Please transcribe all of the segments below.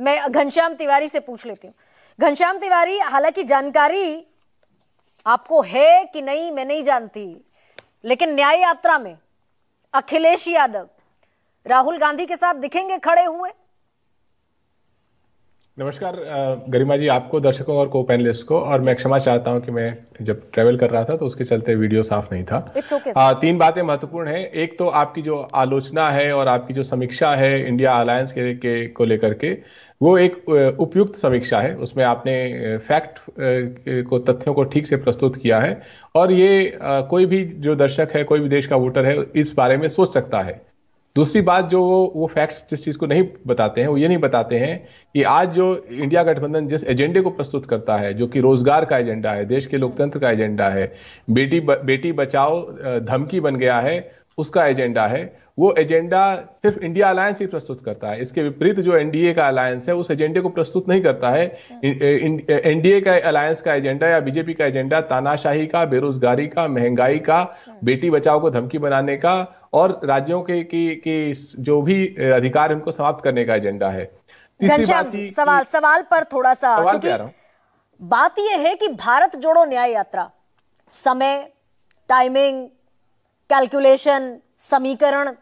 मैं घनश्याम तिवारी से पूछ लेती हूँ घनश्याम तिवारी हालांकि जानकारी आपको है कि नहीं मैं नहीं जानती लेकिन न्याय यात्रा में अखिलेश यादव राहुल गांधी के साथ दिखेंगे खड़े हुए नमस्कार गरिमा जी आपको दर्शकों और को पैनलिस्ट को और मैं क्षमा चाहता हूं कि मैं जब ट्रेवल कर रहा था तो उसके चलते वीडियो साफ नहीं था okay, आ, तीन बातें महत्वपूर्ण है एक तो आपकी जो आलोचना है और आपकी जो समीक्षा है इंडिया अलायंस के, के को लेकर के वो एक उपयुक्त समीक्षा है उसमें आपने फैक्ट को तथ्यों को ठीक से प्रस्तुत किया है और ये कोई भी जो दर्शक है कोई भी देश का वोटर है इस बारे में सोच सकता है दूसरी बात जो वो वो फैक्ट्स जिस चीज़ को नहीं बताते हैं वो ये नहीं बताते हैं कि आज जो इंडिया गठबंधन जिस एजेंडे को प्रस्तुत करता है जो कि रोजगार का एजेंडा है देश के लोकतंत्र का एजेंडा है बेटी ब, बेटी बचाओ धमकी बन गया है उसका एजेंडा है वो एजेंडा सिर्फ इंडिया अलायंस ही प्रस्तुत करता है इसके विपरीत जो एनडीए का अलायंस है उस एजेंडे को प्रस्तुत नहीं करता है एनडीए हम्म। का अलायंस का एजेंडा या बीजेपी का एजेंडा तानाशाही का बेरोजगारी का महंगाई का हम्म। बेटी बचाओ को धमकी बनाने का और राज्यों के की, की जो भी अधिकार है उनको समाप्त करने का एजेंडा है सवाल सवाल पर थोड़ा सा क्योंकि बात यह है कि भारत जोड़ो न्याय यात्रा समय टाइमिंग कैलकुलेशन समीकरण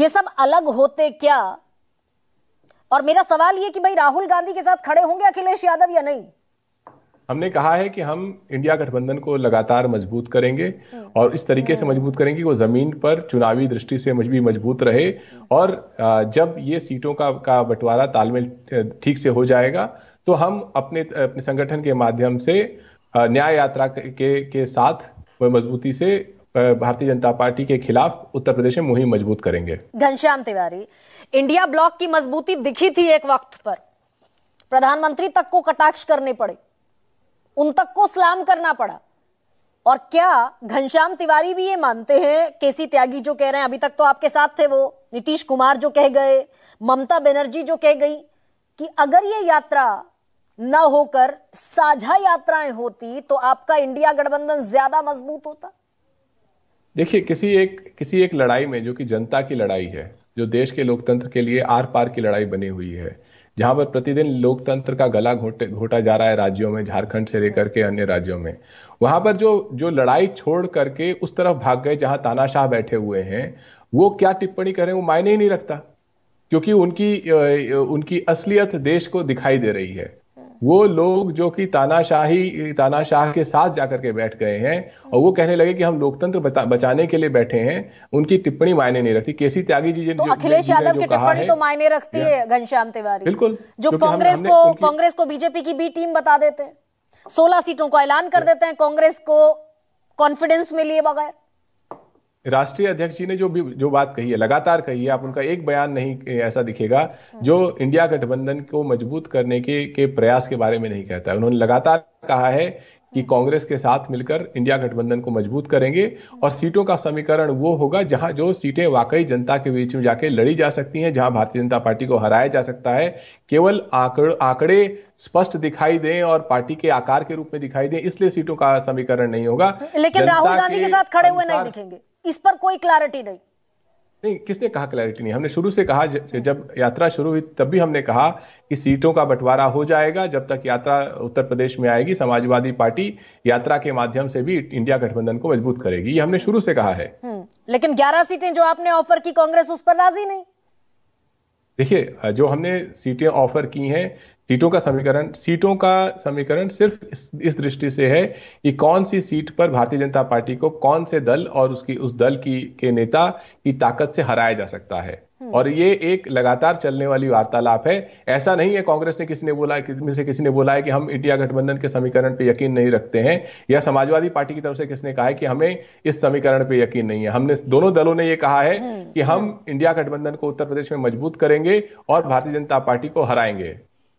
ये सब अलग होते क्या और मेरा सवाल यह कि भाई राहुल गांधी के साथ खड़े होंगे अखिलेश यादव या नहीं हमने कहा है कि हम इंडिया गठबंधन को लगातार मजबूत करेंगे और इस तरीके से मजबूत करेंगे कि वो जमीन पर चुनावी दृष्टि से भी मजबूत रहे और जब ये सीटों का का बंटवारा तालमेल ठीक से हो जाएगा तो हम अपने अपने संगठन के माध्यम से न्याय यात्रा के के साथ वो मजबूती से भारतीय जनता पार्टी के खिलाफ उत्तर प्रदेश में मुहिम मजबूत करेंगे घनश्याम तिवारी इंडिया ब्लॉक की मजबूती दिखी थी एक वक्त पर प्रधानमंत्री तक को कटाक्ष करने पड़े उन तक को सलाम करना पड़ा और क्या घनश्याम तिवारी भी ये मानते हैं केसी त्यागी जो कह रहे हैं अभी तक तो आपके साथ थे वो नीतीश कुमार जो कह गए ममता बनर्जी जो कह गई कि अगर ये यात्रा न होकर साझा यात्राएं होती तो आपका इंडिया गठबंधन ज्यादा मजबूत होता देखिए किसी एक किसी एक लड़ाई में जो कि जनता की लड़ाई है जो देश के लोकतंत्र के लिए आर पार की लड़ाई बनी हुई है जहां पर प्रतिदिन लोकतंत्र का गला घोटे घोटा जा रहा है राज्यों में झारखंड से लेकर के अन्य राज्यों में वहां पर जो जो लड़ाई छोड़ करके उस तरफ भाग गए जहां तानाशाह बैठे हुए हैं वो क्या टिप्पणी करें वो मायने ही नहीं रखता क्योंकि उनकी उनकी असलियत देश को दिखाई दे रही है वो लोग जो कि तानाशाही तानाशाह के साथ जाकर के बैठ गए हैं और वो कहने लगे कि हम लोकतंत्र बचाने के लिए बैठे हैं उनकी टिप्पणी मायने नहीं रखती केसी त्यागी जी तो अखिलेश यादव की टिप्पणी तो मायने रखती है घनश्याम तिवारी बिल्कुल जो कांग्रेस को कांग्रेस को बीजेपी की बी टीम बता देते हैं सोलह सीटों का ऐलान कर देते हैं कांग्रेस को कॉन्फिडेंस में लिए बगैर राष्ट्रीय अध्यक्ष जी ने जो भी जो बात कही है लगातार कही है आप उनका एक बयान नहीं ऐसा दिखेगा हाँ। जो इंडिया गठबंधन को मजबूत करने के के प्रयास के बारे में नहीं कहता है उन्होंने लगातार कहा है कि हाँ। कांग्रेस के साथ मिलकर इंडिया गठबंधन को मजबूत करेंगे हाँ। और सीटों का समीकरण वो होगा जहां जो सीटें वाकई जनता के बीच में जाके लड़ी जा सकती हैं जहां भारतीय जनता पार्टी को हराया जा सकता है केवल आंकड़े स्पष्ट दिखाई दें और पार्टी के आकार के रूप में दिखाई दें इसलिए सीटों का समीकरण नहीं होगा लेकिन राहुल गांधी के साथ खड़े हुए नहीं दिखेंगे इस पर कोई क्लैरिटी नहीं नहीं किसने कहा क्लैरिटी नहीं हमने शुरू से कहा जब यात्रा शुरू हुई तब भी हमने कहा कि सीटों का बंटवारा हो जाएगा जब तक यात्रा उत्तर प्रदेश में आएगी समाजवादी पार्टी यात्रा के माध्यम से भी इंडिया गठबंधन को मजबूत करेगी ये हमने शुरू से कहा है हम्म, लेकिन ग्यारह सीटें जो आपने ऑफर की कांग्रेस उस पर राजी नहीं देखिए जो हमने सीटें ऑफर की हैं सीटों का समीकरण सीटों का समीकरण सिर्फ इस, इस दृष्टि से है कि कौन सी सीट पर भारतीय जनता पार्टी को कौन से दल और उसकी उस दल की के नेता की ताकत से हराया जा सकता है हम्म। और ये एक लगातार चलने वाली वार्तालाप है ऐसा नहीं है कांग्रेस ने किसी ने बोला किसी से किसी ने बोला है कि हम इंडिया गठबंधन के समीकरण पे यकीन नहीं रखते हैं या समाजवादी पार्टी की तरफ से किसने कहा है कि हमें इस समीकरण पे यकीन नहीं है हमने दोनों दलों ने ये कहा है हम्म, कि हम हम्म। इंडिया गठबंधन को उत्तर प्रदेश में मजबूत करेंगे और भारतीय जनता पार्टी को हराएंगे